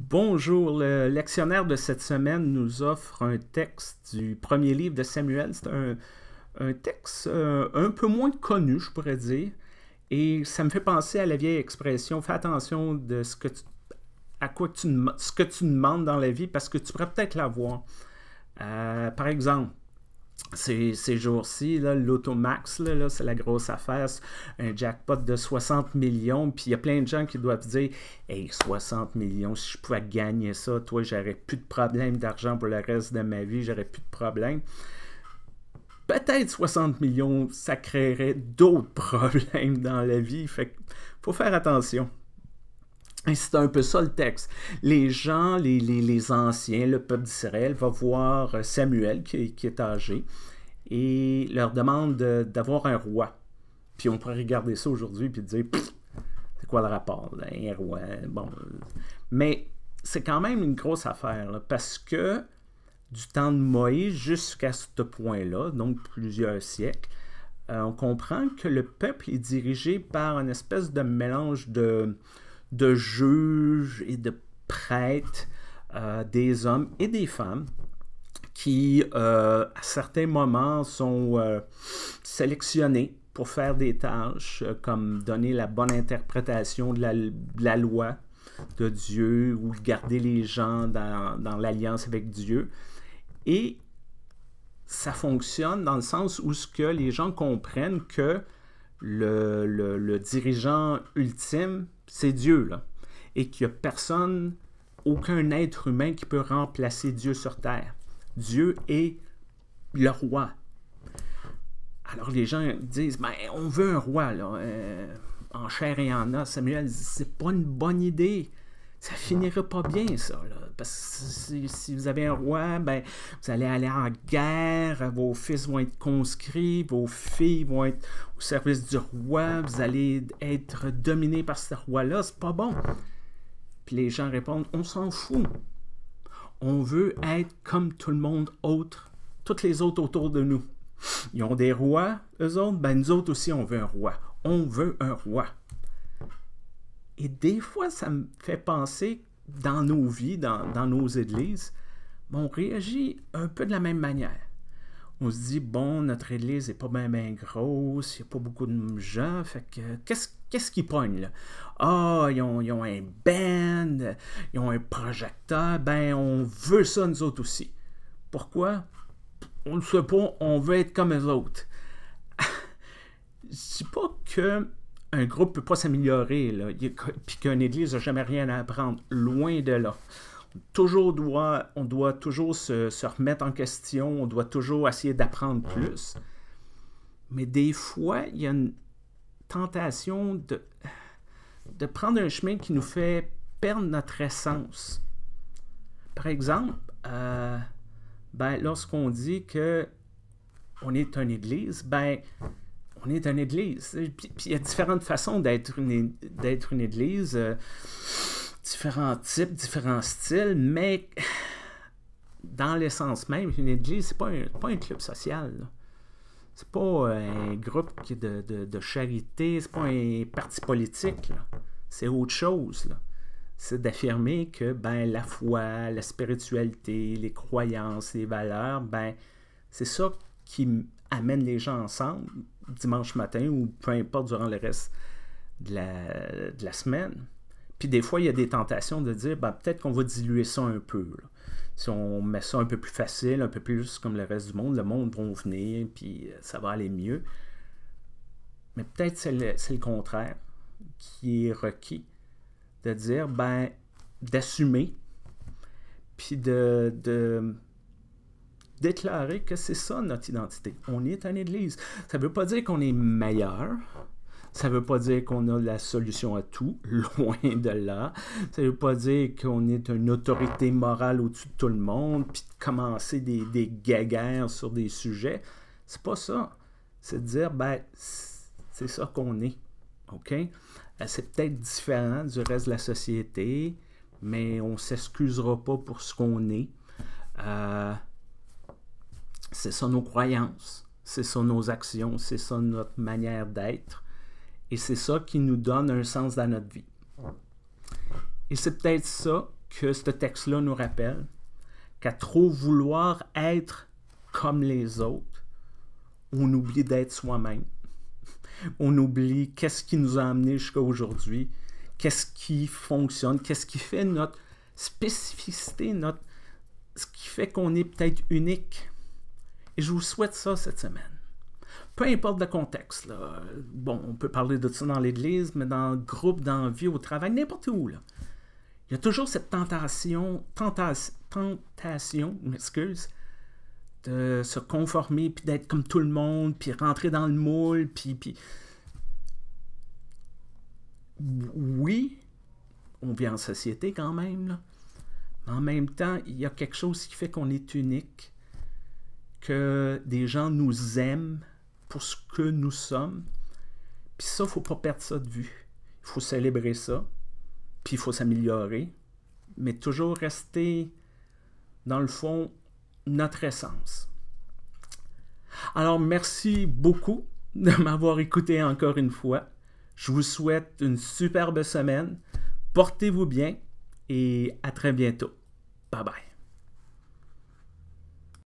Bonjour, le lectionnaire de cette semaine nous offre un texte du premier livre de Samuel. C'est un, texte euh, un peu moins connu, je pourrais dire. Et ça me fait penser à la vieille expression fais attention de ce que à ce que tu demandes dans la vie parce que tu pourrais peut-être l'avoir. Euh, par exemple, ces, jours-ci, l'Automax, c'est la grosse affaire, un jackpot de 60 millions, puis il y a plein de gens qui doivent dire « Hey, 60 millions, si je pouvais gagner ça, toi, j'aurais plus de problèmes d'argent pour le reste de ma vie, j'aurais plus de problèmes. » Peut-être 60 millions, ça créerait d'autres problèmes dans la vie, fait faut faire attention. C'est un peu ça le texte. Les gens, les, anciens, le peuple d'Israël va voir euh, Samuel qui, est âgé et leur demande d'avoir un roi. Puis on pourrait regarder ça aujourd'hui et dire c'est quoi le rapport Un roi, bon. Mais c'est quand même une grosse affaire parce que du temps de Moïse jusqu'à ce point-là, donc plusieurs siècles, euh, on comprend que le peuple est dirigé par une espèce de mélange de de juges et de prêtres, euh, des hommes et des femmes qui, euh, à certains moments, sont euh, sélectionnés pour faire des tâches comme donner la bonne interprétation de la, loi de Dieu ou garder les gens dans, l'alliance avec Dieu. Et ça fonctionne dans le sens où ce que les gens comprennent que le dirigeant ultime, c'est Dieu, là. Et qu'il n'y a personne, aucun être humain qui peut remplacer Dieu sur Terre. Dieu est le roi. Alors les gens disent, ben, on veut un roi, là, euh, en chair et en os. Samuel dit, c'est pas une bonne idée ça finira pas bien, ça. Là. Parce que si, vous avez un roi, ben, vous allez aller en guerre, vos fils vont être conscrits, vos filles vont être au service du roi, vous allez être dominés par ce roi-là, c'est pas bon. Puis les gens répondent on s'en fout. On veut être comme tout le monde autre, toutes les autres autour de nous. Ils ont des rois, eux autres, ben nous autres aussi on veut un roi. On veut un roi. Et des fois, ça me fait penser dans nos vies, dans, nos églises, on réagit un peu de la même manière. On se dit, bon, notre église n'est pas bien grosse, il n'y a pas beaucoup de gens, fait que qu'est-ce qu'est-ce qu'ils pognent là? Ah, ils, ont, un band, ils ont un projecteur, ben on veut ça nous autres aussi. Pourquoi? On ne sait pas, on veut être comme les autres. Je dis pas que un groupe ne peut pas s'améliorer, puis qu'une église n'a jamais rien à apprendre. Loin de là. On toujours doit, on doit toujours se, remettre en question, on doit toujours essayer d'apprendre plus. Mais des fois, il y a une tentation de, de prendre un chemin qui nous fait perdre notre essence. Par exemple, euh, ben, lorsqu'on dit que on est une église, ben, on est une église. il y a différentes façons d'être une, d'être une église, euh, différents types, différents styles, mais dans l'essence même, une église, c'est pas un, pas un club social. C'est pas euh, un groupe de, de, de charité, c'est pas un parti politique. C'est autre chose. C'est d'affirmer que ben, la foi, la spiritualité, les croyances, les valeurs, ben, c'est ça qui amène les gens ensemble dimanche matin ou peu importe durant le reste de la, semaine. Puis des fois, il y a des tentations de dire ben, peut-être qu'on va diluer ça un peu. Si on met ça un peu plus facile, un peu plus comme le reste du monde, le monde va venir, puis euh, ça va aller mieux. Mais peut-être c'est le, contraire qui est requis. De dire, ben, d'assumer, puis de déclarer que c'est ça notre identité. On est une Église. Ça ne veut pas dire qu'on est meilleur. Ça ne veut pas dire qu'on a la solution à tout, loin de là. Ça ne veut pas dire qu'on est une autorité morale au-dessus de tout le monde, puis de commencer des, des sur des sujets. C'est pas ça. C'est dire, ben, c'est ça qu'on est. OK? Euh, c'est peut-être différent du reste de la société, mais on ne s'excusera pas pour ce qu'on est. Euh, c'est ça nos croyances, c'est ça nos actions, c'est ça notre manière d'être. Et c'est ça qui nous donne un sens dans notre vie. Et c'est peut-être ça que ce texte-là nous rappelle, qu'à trop vouloir être comme les autres, on oublie d'être soi-même. On oublie qu'est-ce qui nous a amené jusqu'à aujourd'hui, qu'est-ce qui fonctionne, qu'est-ce qui fait notre spécificité, notre... ce qui fait qu'on est peut-être unique. Et je vous souhaite ça cette semaine. Peu importe le contexte, bon, on peut parler de ça dans l'Église, mais dans le groupe, dans la vie, au travail, n'importe où. Il y a toujours cette tentation, tentation, m'excuse, de se conformer, puis d'être comme tout le monde, puis rentrer dans le moule, puis... Oui, on vit en société quand même, mais en même temps, il y a quelque chose qui fait qu'on est unique, que des gens nous aiment pour ce que nous sommes. Puis ça, il ne faut pas perdre ça de vue. Il faut célébrer ça, puis il faut s'améliorer, mais toujours rester, dans le fond, notre essence. Alors, merci beaucoup de m'avoir écouté encore une fois. Je vous souhaite une superbe semaine. Portez-vous bien et à très bientôt. Bye bye.